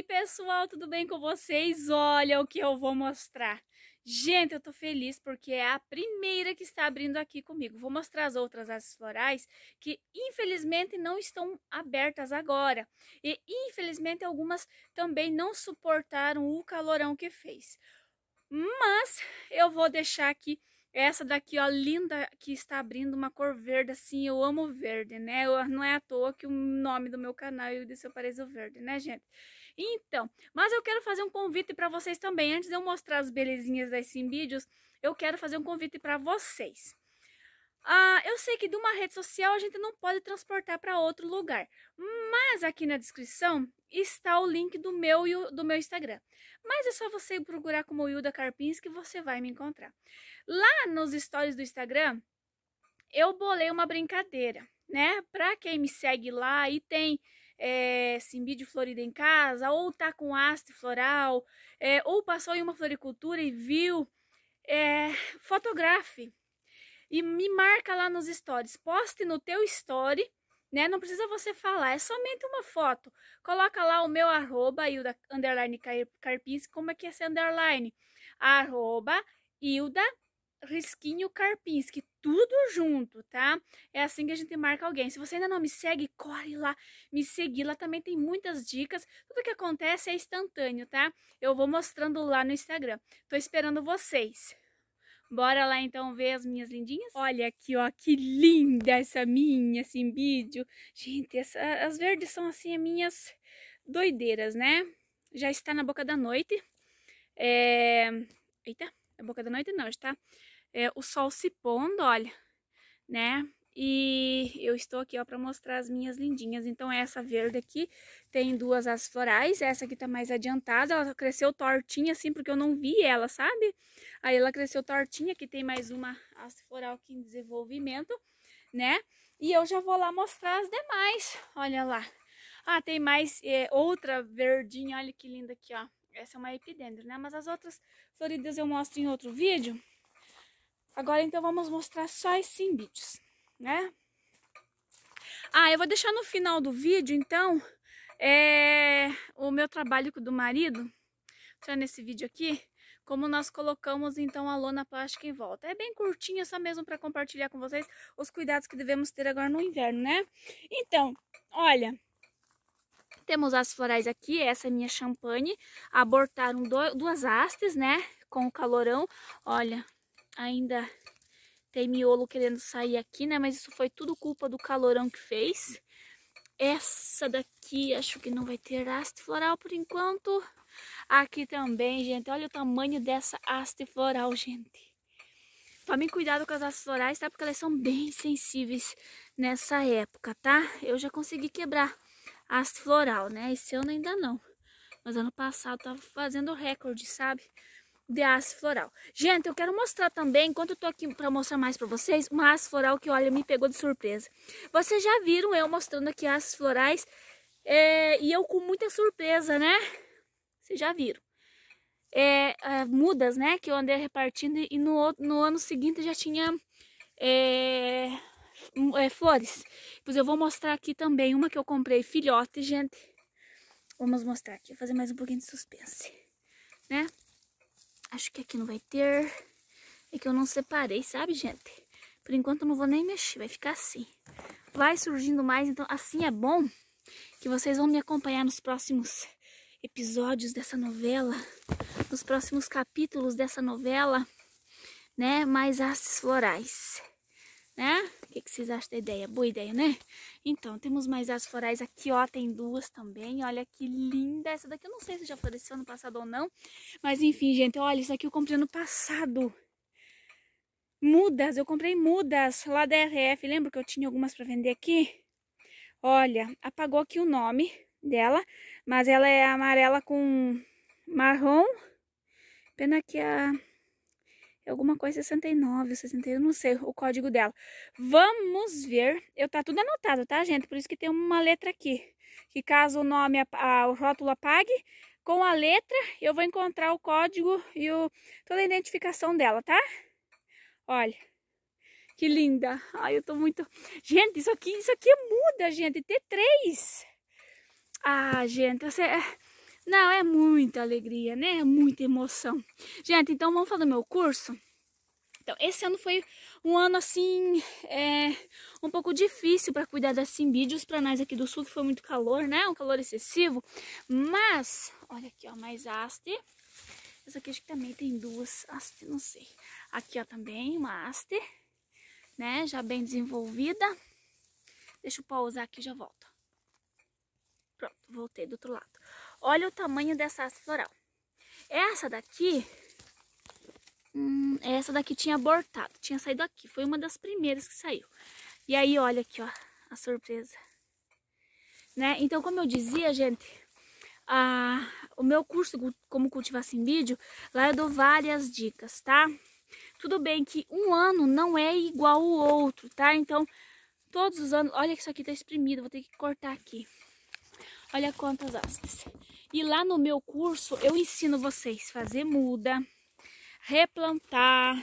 aí pessoal, tudo bem com vocês? Olha o que eu vou mostrar. Gente, eu tô feliz porque é a primeira que está abrindo aqui comigo. Vou mostrar as outras as florais que infelizmente não estão abertas agora. E infelizmente algumas também não suportaram o calorão que fez. Mas eu vou deixar aqui essa daqui, ó, linda, que está abrindo uma cor verde, assim, eu amo verde, né? Eu, não é à toa que o nome do meu canal é o de seu parede verde, né, gente? Então, mas eu quero fazer um convite para vocês também. Antes de eu mostrar as belezinhas desses vídeos, eu quero fazer um convite para vocês. Ah, eu sei que de uma rede social a gente não pode transportar para outro lugar, mas aqui na descrição está o link do meu do meu Instagram. Mas é só você procurar como Yuda Carpins que você vai me encontrar. Lá nos stories do Instagram, eu bolei uma brincadeira, né? Para quem me segue lá e tem é, eh, simbídio florido em casa, ou tá com haste floral, é, ou passou em uma floricultura e viu, é, fotografe e me marca lá nos stories, poste no teu story, né? Não precisa você falar, é somente uma foto. Coloca lá o meu arroba, Hilda, underline Carpinski, como é que é ser underline? Arroba, Hilda, Risquinho Karpinski, tudo junto, tá? É assim que a gente marca alguém. Se você ainda não me segue, corre lá, me seguir. Lá também tem muitas dicas. Tudo que acontece é instantâneo, tá? Eu vou mostrando lá no Instagram. Tô esperando vocês. Bora lá então ver as minhas lindinhas? Olha aqui, ó, que linda essa minha simbídio Gente, essa, as verdes são assim as minhas doideiras, né? Já está na boca da noite. É... Eita, é boca da noite não, está é, o sol se pondo, olha, né? E eu estou aqui, ó, para mostrar as minhas lindinhas. Então, essa verde aqui tem duas as florais. Essa aqui tá mais adiantada. Ela cresceu tortinha, assim, porque eu não vi ela, sabe? Aí ela cresceu tortinha. Aqui tem mais uma as floral aqui em desenvolvimento, né? E eu já vou lá mostrar as demais. Olha lá. Ah, tem mais é, outra verdinha. Olha que linda aqui, ó. Essa é uma epidendro, né? Mas as outras floridas eu mostro em outro vídeo. Agora então vamos mostrar só esses embites, né? Ah, eu vou deixar no final do vídeo então é, o meu trabalho do marido, mostrar nesse vídeo aqui, como nós colocamos então a lona plástica em volta. É bem curtinha só mesmo para compartilhar com vocês os cuidados que devemos ter agora no inverno, né? Então, olha, temos as florais aqui, essa é minha champanhe, abortaram do, duas hastes, né? Com o calorão, olha, ainda tem miolo querendo sair aqui, né? Mas isso foi tudo culpa do calorão que fez. Essa daqui acho que não vai ter haste floral por enquanto. Aqui também, gente. Olha o tamanho dessa haste floral, gente. Tomem cuidado com as hastes florais, tá? Porque elas são bem sensíveis nessa época, tá? Eu já consegui quebrar haste floral, né? Esse ano ainda não. Mas ano passado tava fazendo recorde, sabe? de haste floral. Gente, eu quero mostrar também, enquanto eu tô aqui para mostrar mais para vocês, uma haste floral que, olha, me pegou de surpresa. Vocês já viram eu mostrando aqui as florais é, e eu com muita surpresa, né? Vocês já viram. É, é, mudas, né, que eu andei repartindo e no, no ano seguinte já tinha é, hum, é, flores. Pois eu vou mostrar aqui também uma que eu comprei, filhote, gente. Vamos mostrar aqui, fazer mais um pouquinho de suspense, né? Acho que aqui não vai ter. É que eu não separei, sabe, gente? Por enquanto eu não vou nem mexer, vai ficar assim. Vai surgindo mais, então assim é bom que vocês vão me acompanhar nos próximos episódios dessa novela, nos próximos capítulos dessa novela, né? Mais artes florais né? O que, que, vocês acham da ideia? Boa ideia, né? Então, temos mais as florais aqui, ó, tem duas também, olha que linda essa daqui, eu não sei se já floresceu ano passado ou não, mas enfim, gente, olha, isso aqui eu comprei ano passado, mudas, eu comprei mudas lá da RF, lembra que eu tinha algumas para vender aqui? Olha, apagou aqui o nome dela, mas ela é amarela com marrom, pena que a alguma coisa 69, 61, não sei o código dela. Vamos ver. Eu tá tudo anotado, tá, gente? Por isso que tem uma letra aqui. Que caso o nome, a, o rótulo apague, com a letra eu vou encontrar o código e o, toda a identificação dela, tá? Olha. Que linda. Ai, eu tô muito... Gente, isso aqui, isso aqui muda, gente. T3. Ah, gente, você... É, não, é muita alegria, né? É muita emoção. Gente, então vamos falar do meu curso? Então, esse ano foi um ano assim, é, um pouco difícil para cuidar das simbídeos para nós aqui do sul, que foi muito calor, né? Um calor excessivo. Mas, olha aqui, ó, mais haste. Essa aqui acho que também tem duas haste, não sei. Aqui, ó, também uma haste, né? Já bem desenvolvida. Deixa eu pausar aqui e já volto. Pronto, voltei do outro lado. Olha o tamanho dessa haste floral. Essa daqui, hum, essa daqui tinha abortado, tinha saído aqui. Foi uma das primeiras que saiu. E aí, olha aqui, ó, a surpresa. Né? Então, como eu dizia, gente, a, o meu curso Como Cultivar Sem Vídeo, lá eu dou várias dicas, tá? Tudo bem que um ano não é igual ao outro, tá? Então, todos os anos... Olha que isso aqui tá exprimido, vou ter que cortar aqui. Olha quantas hastes. E lá no meu curso eu ensino vocês fazer muda, replantar.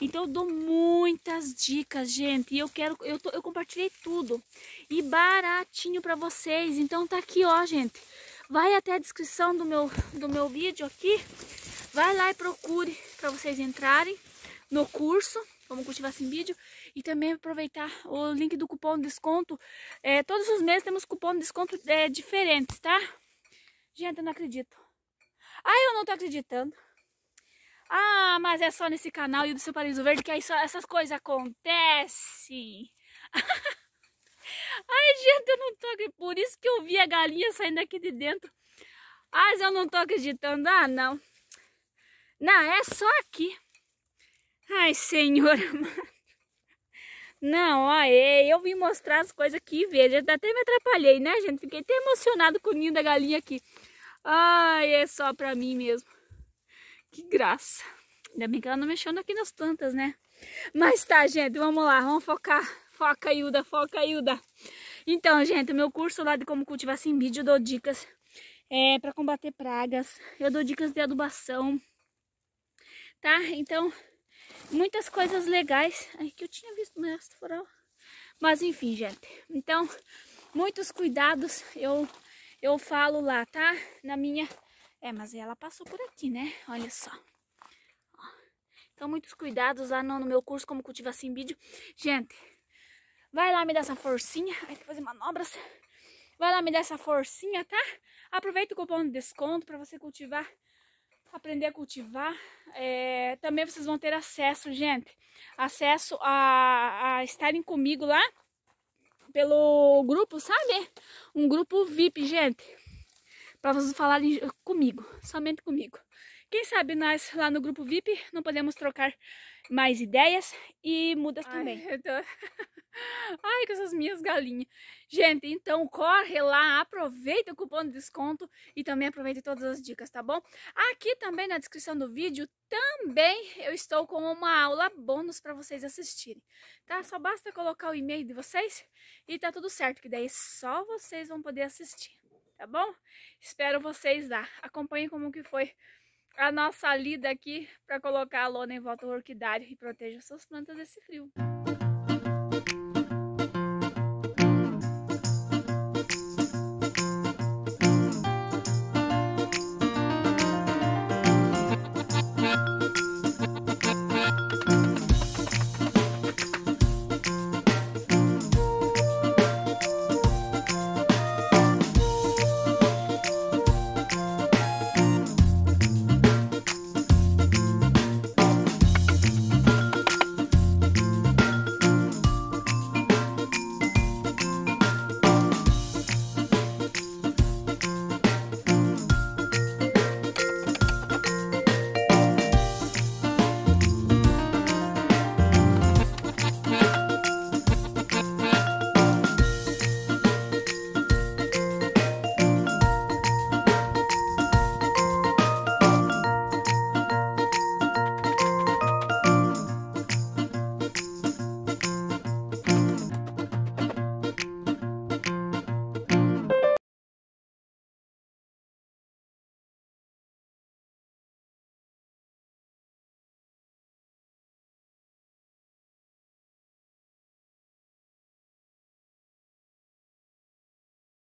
Então eu dou muitas dicas, gente. E eu quero, eu, tô, eu compartilhei tudo. E baratinho para vocês. Então tá aqui, ó, gente. Vai até a descrição do meu, do meu vídeo aqui. Vai lá e procure para vocês entrarem no curso. Como cultivar sem vídeo. E também aproveitar o link do cupom de desconto. É, todos os meses temos cupom de desconto é, diferentes, tá? Gente, eu não acredito. Ah, eu não tô acreditando. Ah, mas é só nesse canal e do seu Paraíso Verde que aí só essas coisas acontecem. Ai, gente, eu não tô acreditando. Por isso que eu vi a galinha saindo aqui de dentro. Mas eu não tô acreditando. Ah, não. Não, é só aqui. Ai, senhor amado. Não, aê, eu vim mostrar as coisas aqui, veja, até me atrapalhei, né, gente? Fiquei até emocionado com o ninho da galinha aqui. Ai, é só pra mim mesmo. Que graça. Ainda bem que ela não mexendo aqui nas plantas, né? Mas tá, gente, vamos lá, vamos focar. Foca, Ilda, foca, Ilda. Então, gente, meu curso lá de como cultivar sem vídeo, eu dou dicas é, pra combater pragas. Eu dou dicas de adubação, tá? Então, muitas coisas legais aí que eu tinha visto no resto floral. Mas enfim, gente. Então, muitos cuidados eu, eu falo lá, tá? Na minha... É, mas ela passou por aqui, né? Olha só. Então, muitos cuidados lá no, no meu curso Como Cultivar Sem assim Vídeo. Gente, vai lá me dar essa forcinha. Vai fazer manobras. Vai lá me dar essa forcinha, tá? Aproveita o cupom de desconto para você cultivar aprender a cultivar. É, também vocês vão ter acesso, gente, acesso a, a estarem comigo lá pelo grupo, sabe? Um grupo VIP, gente para vocês falarem comigo, somente comigo. Quem sabe nós lá no grupo VIP não podemos trocar mais ideias e mudas Ai, também. Eu tô... Ai, com essas minhas galinhas. Gente, então corre lá, aproveita o cupom de desconto e também aproveita todas as dicas, tá bom? Aqui também na descrição do vídeo, também eu estou com uma aula bônus para vocês assistirem, tá? Só basta colocar o e-mail de vocês e tá tudo certo, que daí só vocês vão poder assistir, tá bom? Espero vocês lá. Acompanhem como que foi a nossa lida aqui para colocar a lona em volta da orquidário e proteja suas plantas desse frio.